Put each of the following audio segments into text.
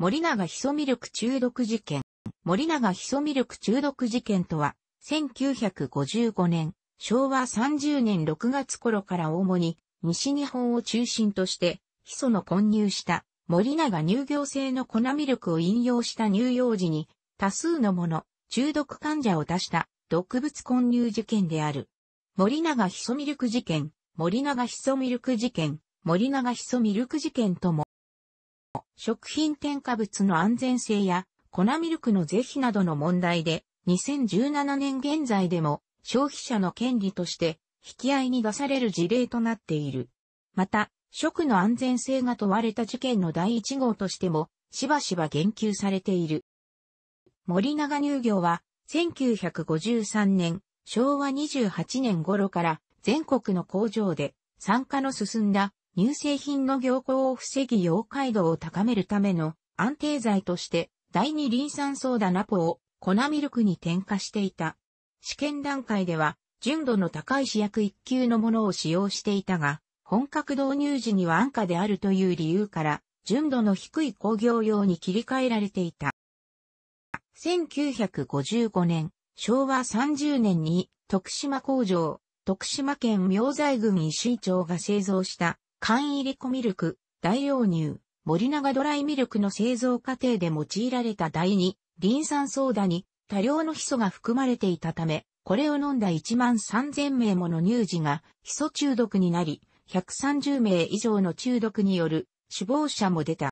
森永ヒ素ミルク中毒事件。森永ヒ素ミルク中毒事件とは、1955年、昭和30年6月頃から主に、西日本を中心として、ヒ素の混入した森永乳業製の粉ミルクを引用した乳幼児に、多数のもの、中毒患者を出した毒物混入事件である。森永ヒ素ミルク事件、森永ヒ素ミルク事件、森永ヒ素ミルク事件とも、食品添加物の安全性や粉ミルクの是非などの問題で2017年現在でも消費者の権利として引き合いに出される事例となっている。また、食の安全性が問われた事件の第一号としてもしばしば言及されている。森永乳業は1953年、昭和28年頃から全国の工場で参加の進んだ乳製品の凝固を防ぎ溶解度を高めるための安定剤として第二リン酸ソーダナポを粉ミルクに添加していた。試験段階では純度の高い試薬一級のものを使用していたが、本格導入時には安価であるという理由から純度の低い工業用に切り替えられていた。1955年、昭和30年に徳島工場、徳島県明西郡石井町が製造した缶入りコミルク、大容乳、森永ドライミルクの製造過程で用いられた第二、リン酸ソーダに多量のヒ素が含まれていたため、これを飲んだ1万3000名もの乳児がヒ素中毒になり、130名以上の中毒による死亡者も出た。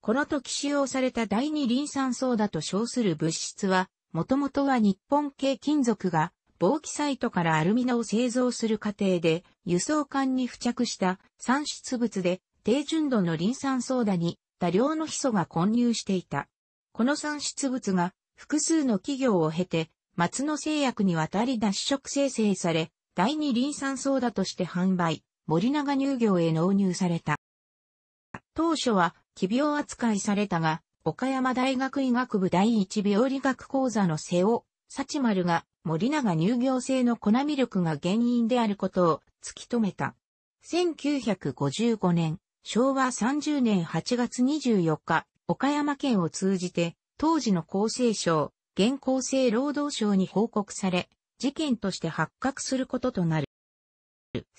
この時使用された第二リン酸ソーダと称する物質は、もともとは日本系金属が、防気サイトからアルミナを製造する過程で輸送管に付着した産出物で低純度のリン酸ソーダに多量のヒ素が混入していた。この産出物が複数の企業を経て松野製薬に渡り脱色生成され、第二リン酸ソーダとして販売、森永乳業へ納入された。当初は奇病扱いされたが、岡山大学医学部第一病理学講座の瀬尾、幸丸が森永乳業製の粉ミルクが原因であることを突き止めた。1955年、昭和30年8月24日、岡山県を通じて、当時の厚生省、現厚生労働省に報告され、事件として発覚することとなる。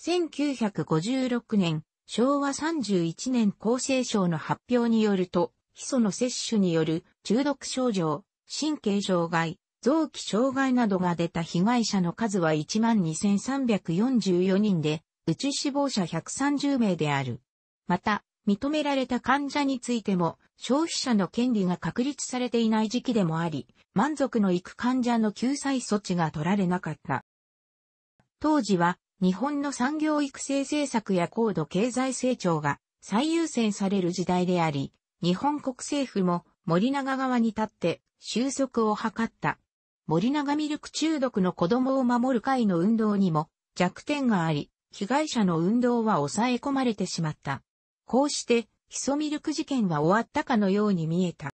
1956年、昭和31年厚生省の発表によると、ヒ素の摂取による中毒症状、神経障害、臓器障害などが出た被害者の数は12,344人で、うち死亡者130名である。また、認められた患者についても、消費者の権利が確立されていない時期でもあり、満足のいく患者の救済措置が取られなかった。当時は、日本の産業育成政策や高度経済成長が最優先される時代であり、日本国政府も森永側に立って収束を図った。森永ミルク中毒の子供を守る会の運動にも弱点があり、被害者の運動は抑え込まれてしまった。こうして、ヒソミルク事件は終わったかのように見えた。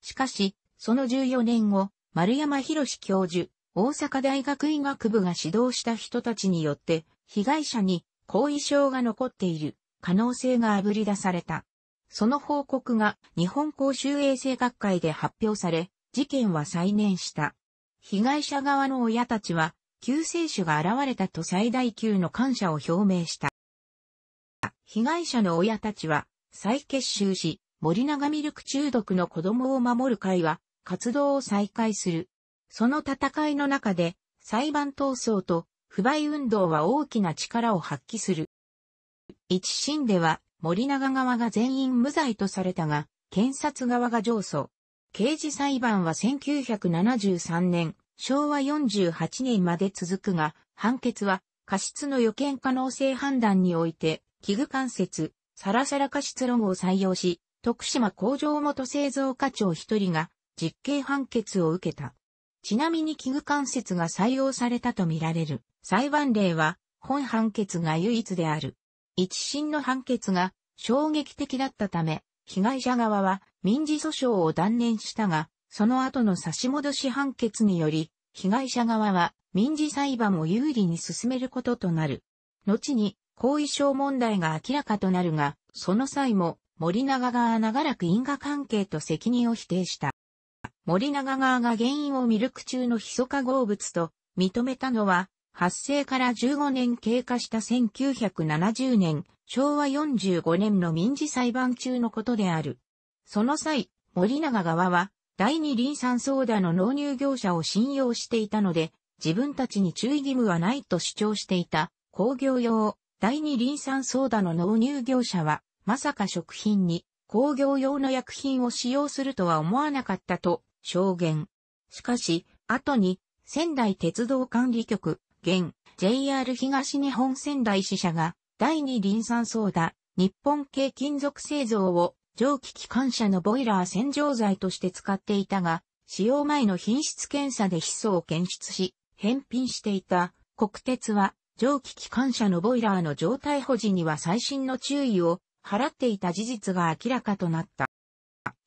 しかし、その14年後、丸山博教授、大阪大学医学部が指導した人たちによって、被害者に後遺症が残っている可能性があぶり出された。その報告が日本公衆衛生学会で発表され、事件は再燃した。被害者側の親たちは、救世主が現れたと最大級の感謝を表明した。被害者の親たちは、再結集し、森永ミルク中毒の子供を守る会は、活動を再開する。その戦いの中で、裁判闘争と不買運動は大きな力を発揮する。一審では森永側が全員無罪とされたが、検察側が上訴。刑事裁判は1973年、昭和48年まで続くが、判決は過失の予見可能性判断において、器具関節、サラサラ過失論を採用し、徳島工場元製造課長一人が実刑判決を受けた。ちなみに器具関節が採用されたとみられる裁判例は本判決が唯一である。一審の判決が衝撃的だったため、被害者側は民事訴訟を断念したが、その後の差し戻し判決により、被害者側は民事裁判を有利に進めることとなる。後に、後遺症問題が明らかとなるが、その際も森永側は長らく因果関係と責任を否定した。森永側が原因をミルク中のヒ素化合物と認めたのは、発生から15年経過した1970年、昭和45年の民事裁判中のことである。その際、森永側は、第二輪酸ソーダの納入業者を信用していたので、自分たちに注意義務はないと主張していた工業用第二輪酸ソーダの納入業者は、まさか食品に工業用の薬品を使用するとは思わなかったと証言。しかし、後に仙台鉄道管理局、現 JR 東日本仙台支社が第二輪酸ソーダ日本系金属製造を蒸気機関車のボイラー洗浄剤として使っていたが、使用前の品質検査でヒ素を検出し、返品していた国鉄は蒸気機関車のボイラーの状態保持には最新の注意を払っていた事実が明らかとなった。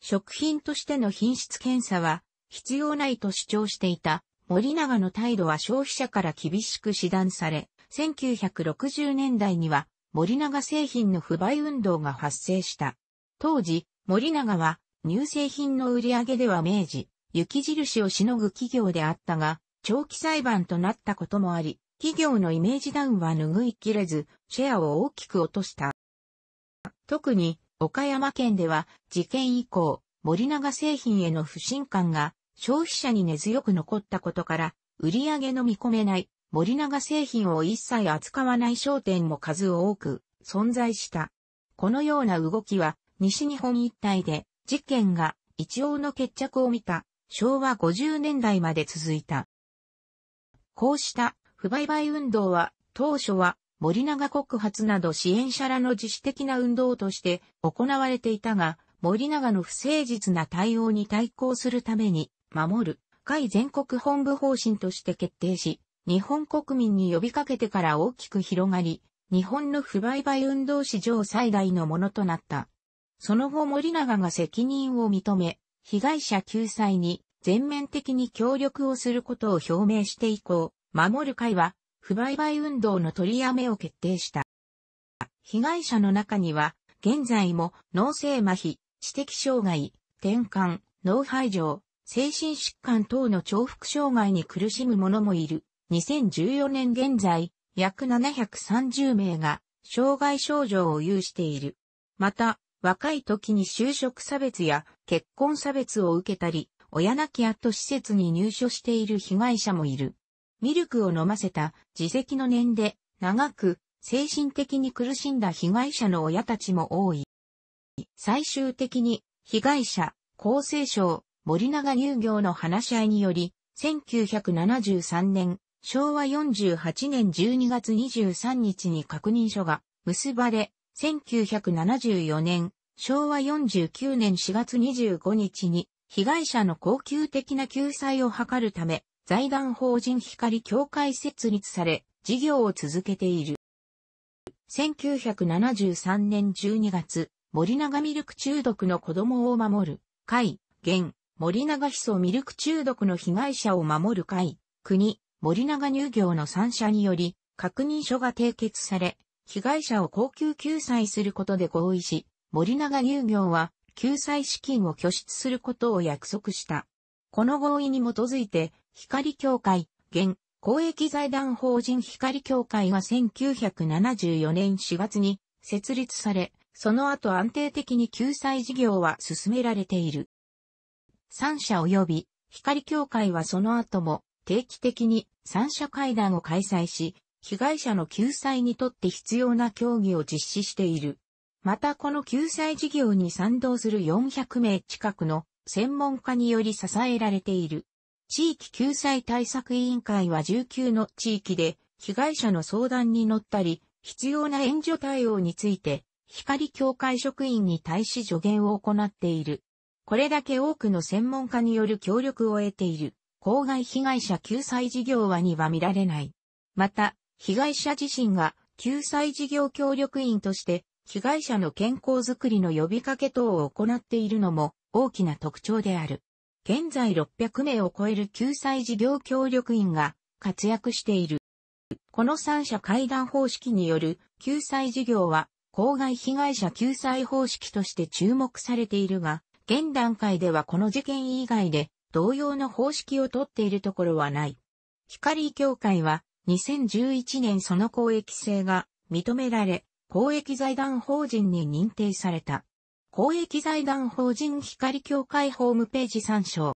食品としての品質検査は必要ないと主張していた森永の態度は消費者から厳しく指断され、1960年代には森永製品の不買運動が発生した。当時、森永は乳製品の売り上げでは明治、雪印をしのぐ企業であったが、長期裁判となったこともあり、企業のイメージダウンは拭いきれず、シェアを大きく落とした。特に、岡山県では、事件以降、森永製品への不信感が消費者に根強く残ったことから、売り上げの見込めない森永製品を一切扱わない商店も数多く存在した。このような動きは西日本一帯で事件が一応の決着を見た昭和50年代まで続いた。こうした不売買運動は当初は森永告発など支援者らの自主的な運動として行われていたが、森永の不誠実な対応に対抗するために、守る会全国本部方針として決定し、日本国民に呼びかけてから大きく広がり、日本の不売買運動史上最大のものとなった。その後森永が責任を認め、被害者救済に全面的に協力をすることを表明して以降、守る会は、不売買運動の取りやめを決定した。被害者の中には、現在も脳性麻痺、知的障害、転換、脳排除、精神疾患等の重複障害に苦しむ者もいる。2014年現在、約730名が、障害症状を有している。また、若い時に就職差別や結婚差別を受けたり、親なき後施設に入所している被害者もいる。ミルクを飲ませた自責の念で長く精神的に苦しんだ被害者の親たちも多い。最終的に被害者、厚生省、森永乳業の話し合いにより、1973年、昭和48年12月23日に確認書が結ばれ、1974年、昭和49年4月25日に、被害者の恒久的な救済を図るため、財団法人光協会設立され、事業を続けている。1973年12月、森永ミルク中毒の子供を守る、会、現、森永ヒ素ミルク中毒の被害者を守る会、国、森永乳業の3社により、確認書が締結され、被害者を高級救済することで合意し、森永乳業は救済資金を拠出することを約束した。この合意に基づいて、光協会、現、公益財団法人光協会は1974年4月に設立され、その後安定的に救済事業は進められている。3社及び、光協会はその後も定期的に三社会談を開催し、被害者の救済にとって必要な協議を実施している。またこの救済事業に賛同する400名近くの専門家により支えられている。地域救済対策委員会は19の地域で被害者の相談に乗ったり、必要な援助対応について、光協会職員に対し助言を行っている。これだけ多くの専門家による協力を得ている、公害被害者救済事業はには見られない。また、被害者自身が救済事業協力員として被害者の健康づくりの呼びかけ等を行っているのも大きな特徴である。現在600名を超える救済事業協力員が活躍している。この三者会談方式による救済事業は公害被害者救済方式として注目されているが、現段階ではこの事件以外で同様の方式をとっているところはない。光協会は2011年その公益性が認められ、公益財団法人に認定された。公益財団法人光協会ホームページ参照。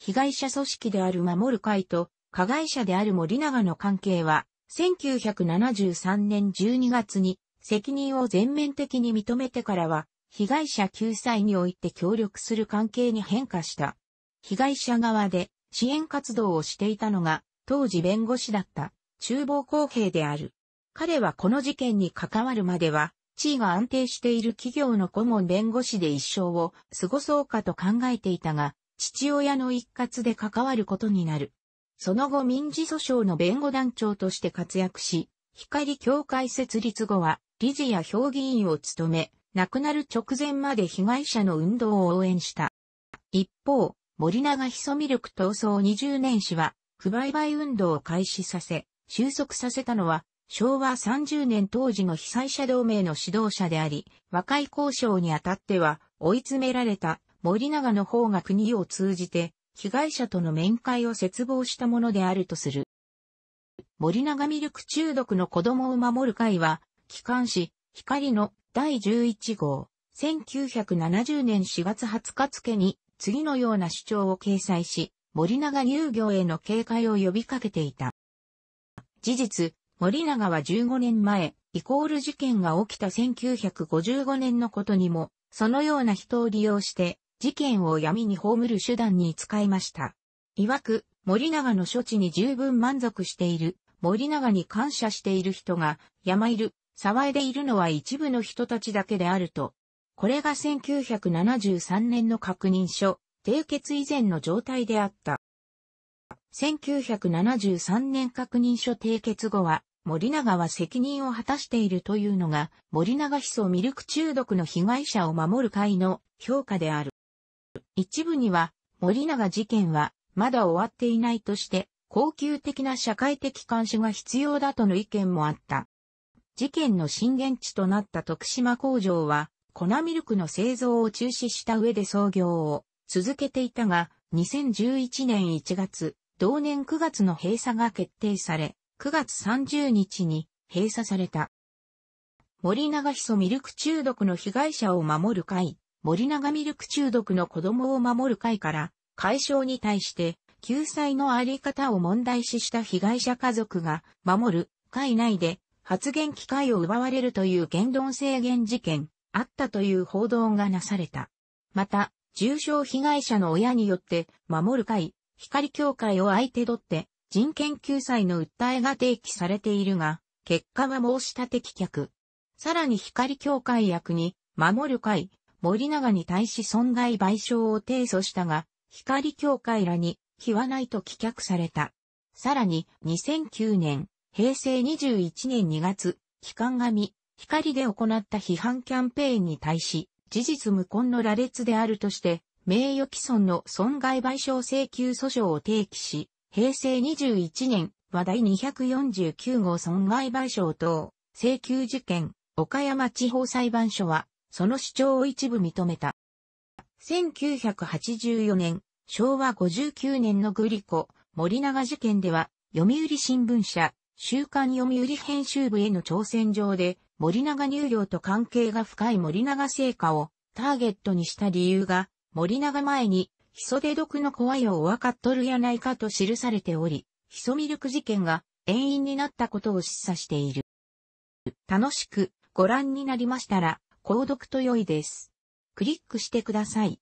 被害者組織である守る会と加害者である森永の関係は、1973年12月に責任を全面的に認めてからは、被害者救済において協力する関係に変化した。被害者側で支援活動をしていたのが、当時弁護士だった、厨房公平である。彼はこの事件に関わるまでは、地位が安定している企業の顧問弁護士で一生を過ごそうかと考えていたが、父親の一括で関わることになる。その後民事訴訟の弁護団長として活躍し、光協会設立後は理事や評議員を務め、亡くなる直前まで被害者の運動を応援した。一方、森永そみるく闘争20年史は不売買運動を開始させ、収束させたのは、昭和30年当時の被災者同盟の指導者であり、和解交渉にあたっては、追い詰められた森永の方が国を通じて、被害者との面会を切望したものであるとする。森永ミルク中毒の子供を守る会は、機関紙、光の第11号、1970年4月20日付に、次のような主張を掲載し、森永乳業への警戒を呼びかけていた。事実、森永は15年前、イコール事件が起きた1955年のことにも、そのような人を利用して、事件を闇に葬る手段に使いました。曰く、森永の処置に十分満足している、森永に感謝している人が、山いる、騒いでいるのは一部の人たちだけであると。これが1973年の確認書、締結以前の状態であった。1973年確認書締結後は、森永は責任を果たしているというのが、森永思想ミルク中毒の被害者を守る会の評価である。一部には、森永事件は、まだ終わっていないとして、恒久的な社会的監視が必要だとの意見もあった。事件の震源地となった徳島工場は、粉ミルクの製造を中止した上で操業を続けていたが、2011年1月、同年9月の閉鎖が決定され、9月30日に閉鎖された。森永ヒ素ミルク中毒の被害者を守る会、森永ミルク中毒の子供を守る会から解消に対して救済のあり方を問題視した被害者家族が守る会内で発言機会を奪われるという言論制限事件あったという報道がなされた。また、重症被害者の親によって、守る会、光協会を相手取って、人権救済の訴えが提起されているが、結果は申し立て棄却。さらに光協会役に、守る会、森永に対し損害賠償を提訴したが、光協会らに、非はないと棄却された。さらに、2009年、平成21年2月、期間紙、光で行った批判キャンペーンに対し、事実無根の羅列であるとして、名誉毀損の損害賠償請求訴訟を提起し、平成21年、話題249号損害賠償等、請求事件、岡山地方裁判所は、その主張を一部認めた。1984年、昭和59年のグリコ、森永事件では、読売新聞社、週刊読売編集部への挑戦状で、森永乳業と関係が深い森永製菓をターゲットにした理由が、森永前に、ヒソで毒の怖いを分かっとるやないかと記されており、ヒソミルク事件が遠因になったことを示唆している。楽しくご覧になりましたら、購読と良いです。クリックしてください。